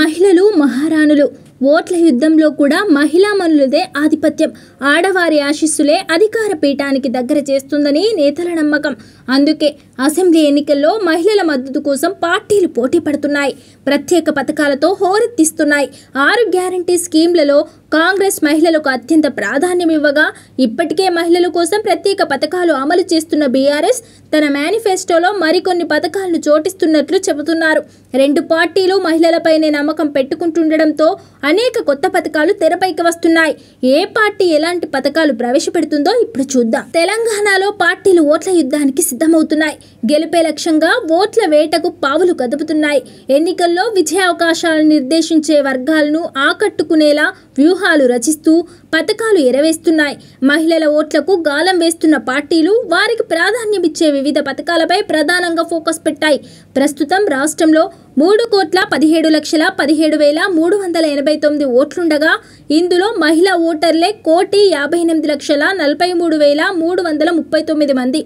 మహిళలు మహారాణులు ఓట్ల యుద్ధంలో కూడా మనులదే ఆధిపత్యం ఆడవారి ఆశీస్సులే అధికార పీఠానికి దగ్గర చేస్తుందని నేతల నమ్మకం అందుకే అసెంబ్లీ ఎన్నికల్లో మహిళల మద్దతు కోసం పార్టీలు పోటీ పడుతున్నాయి ప్రత్యేక పథకాలతో హోరెత్తిస్తున్నాయి ఆరు గ్యారంటీ స్కీమ్లలో కాంగ్రెస్ మహిళలకు అత్యంత ప్రాధాన్యం ఇవ్వగా ఇప్పటికే మహిళల కోసం ప్రత్యేక పథకాలు అమలు చేస్తున్న బీఆర్ఎస్ తన మేనిఫెస్టోలో మరికొన్ని పథకాలను చోటిస్తున్నట్లు చెబుతున్నారు రెండు పార్టీలు మహిళలపైనే నమ్మకం పెట్టుకుంటుండడంతో అనేక కొత్త పథకాలు తెరపైకి వస్తున్నాయి ఏ పార్టీ ఎలాంటి పథకాలు ప్రవేశపెడుతుందో ఇప్పుడు చూద్దాం తెలంగాణలో పార్టీలు ఓట్ల యుద్ధానికి సిద్ధమవుతున్నాయి గెలుపే లక్ష్యంగా ఓట్ల వేటకు పావులు కదుపుతున్నాయి ఎన్నికల్లో విజయావకాశాలను నిర్దేశించే వర్గాలను ఆకట్టుకునేలా వ్యూహాలు రచిస్తూ పథకాలు ఎరవేస్తున్నాయి మహిళల ఓట్లకు గాలం వేస్తున్న పార్టీలు వారికి ప్రాధాన్యమిచ్చే వివిధ పథకాలపై ప్రధానంగా ఫోకస్ పెట్టాయి ప్రస్తుతం రాష్ట్రంలో మూడు కోట్ల పదిహేడు లక్షల పదిహేడు వేల మూడు వందల ఎనభై తొమ్మిది ఓట్లుండగా ఇందులో మహిళా ఓటర్లే కోటి యాభై ఎనిమిది లక్షల నలభై మూడు వేల మూడు వందల ముప్పై తొమ్మిది మంది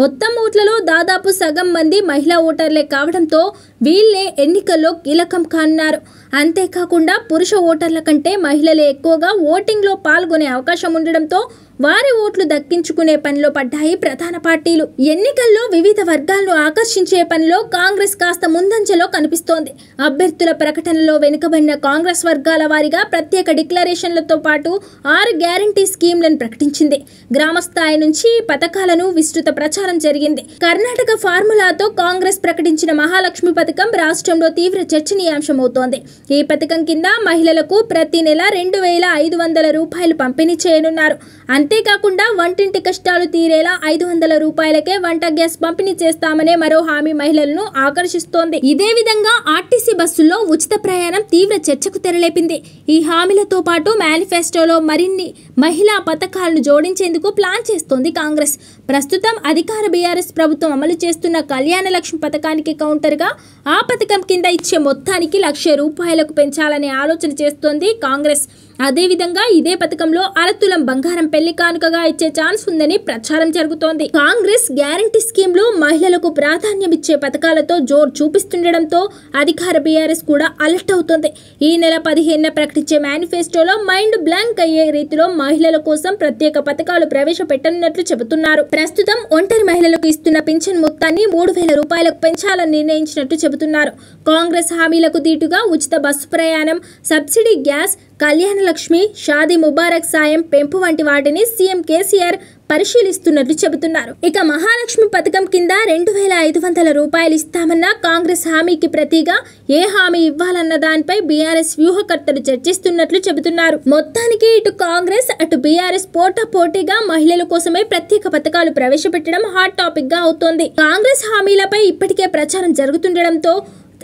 మొత్తం ఓట్లలో దాదాపు సగం మంది మహిళా ఓటర్లే కావడంతో వీళ్లే ఎన్నికల్లో కీలకం కానున్నారు అంతేకాకుండా పురుష ఓటర్ల కంటే మహిళలే ఎక్కువగా ఓటింగ్లో పాల్గొనే అవకాశం ఉండడంతో వారి ఓట్లు దక్కించుకునే పనిలో పడ్డాయి ప్రధాన పార్టీలు ఎన్నికల్లో వివిధ వర్గాలను ఆకర్షించే పనిలో కాంగ్రెస్ కాస్త ముందంజలో కనిపిస్తోంది అభ్యర్థుల ప్రకటనలో వెనుకబడిన కాంగ్రెస్ వర్గాల వారిగా ప్రత్యేక డిక్లరేషన్లతో పాటు ఆరు గ్యారంటీ స్కీమ్లను ప్రకటించింది గ్రామ స్థాయి నుంచి పథకాలను విస్తృత ప్రచారం జరిగింది కర్ణాటక ఫార్ములాతో కాంగ్రెస్ ప్రకటించిన మహాలక్ష్మి పథకం రాష్ట్రంలో తీవ్ర చర్చనీయాంశమవుతోంది ఈ పథకం కింద మహిళలకు ప్రతి నెల రెండు వేల ఐదు వందల రూపాయలు పంపిణీ చేయనున్నారు అంతేకాకుండా వంటింటి కష్టాలు తీరేలా ఐదు వందల రూపాయలకే వంట గ్యాస్ పంపిణీ చేస్తామనే మరో హామీ మహిళలను ఆకర్షిస్తోంది ఇదే విధంగా ఆర్టీసీ బస్సుల్లో ఉచిత ప్రయాణం తీవ్ర చర్చకు తెరలేపింది ఈ హామీలతో పాటు మేనిఫెస్టోలో మరిన్ని మహిళా పథకాలను జోడించేందుకు ప్లాన్ చేస్తోంది కాంగ్రెస్ ప్రస్తుతం అధికార బీఆర్ఎస్ ప్రభుత్వం అమలు చేస్తున్న కళ్యాణ లక్ష్మి పథకానికి కౌంటర్గా ఆ పథకం కింద ఇచ్చే మొత్తానికి లక్ష రూపాయలకు పెంచాలనే ఆలోచన చేస్తోంది కాంగ్రెస్ అదేవిధంగా ఇదే పథకంలో అరతులం బంగారం పెళ్లి కానుకగా ఇచ్చే ఛాన్స్ ఉందని ప్రచారం జరుగుతోంది కాంగ్రెస్ గ్యారంటీ స్కీమ్ లో మహిళలకు ప్రాధాన్యం ఇచ్చే పథకాలతో జోరు చూపిస్తుండడంతో అధికార బీఆర్ఎస్ కూడా అలర్ట్ అవుతోంది ఈ నెల పదిహేనున ప్రకటించే మేనిఫెస్టోలో మైండ్ బ్లాంక్ అయ్యే రీతిలో మహిళల కోసం ప్రత్యేక పథకాలు ప్రవేశపెట్టనున్నట్లు చెబుతున్నారు ప్రస్తుతం ఒంటరి మహిళలకు ఇస్తున్న పింఛన్ మొత్తాన్ని మూడు వేల రూపాయలకు పెంచాలని నిర్ణయించినట్లు చెబుతున్నారు కాంగ్రెస్ హామీలకు దీటుగా ఉచిత బస్సు ప్రయాణం సబ్సిడీ గ్యాస్ కళ్యాణ లక్ష్మి షాదీ ముబారక్ సాయం పెంపు వంటి వాటిని సీఎం కేసీఆర్ పరిశీలిస్తున్నట్లు చెబుతున్నారు ఇక మహాలక్ష్మి పథకం కింద రెండు వేల ఐదు వందల రూపాయలు ఇస్తామన్న కాంగ్రెస్ హామీకి ప్రతిగా ఏ హామీ ఇవ్వాలన్న దానిపై బీఆర్ఎస్ వ్యూహకర్తలు చర్చిస్తున్నట్లు చెబుతున్నారు మొత్తానికి ఇటు కాంగ్రెస్ అటు బీఆర్ఎస్ పోటా పోటీగా మహిళల కోసమే ప్రత్యేక పథకాలు ప్రవేశపెట్టడం హాట్ టాపిక్ గా అవుతోంది కాంగ్రెస్ హామీలపై ఇప్పటికే ప్రచారం జరుగుతుండడంతో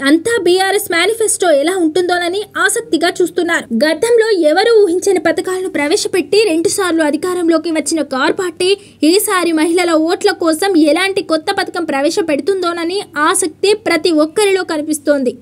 అంతా బీఆర్ఎస్ మేనిఫెస్టో ఎలా ఉంటుందోనని ఆసక్తిగా చూస్తున్నారు గతంలో ఎవరు ఊహించని పథకాలను ప్రవేశపెట్టి రెండు సార్లు అధికారంలోకి వచ్చిన కార్ పార్టీ ఈసారి మహిళల ఓట్ల కోసం ఎలాంటి కొత్త పథకం ప్రవేశపెడుతుందోనని ఆసక్తి ప్రతి ఒక్కరిలో కనిపిస్తోంది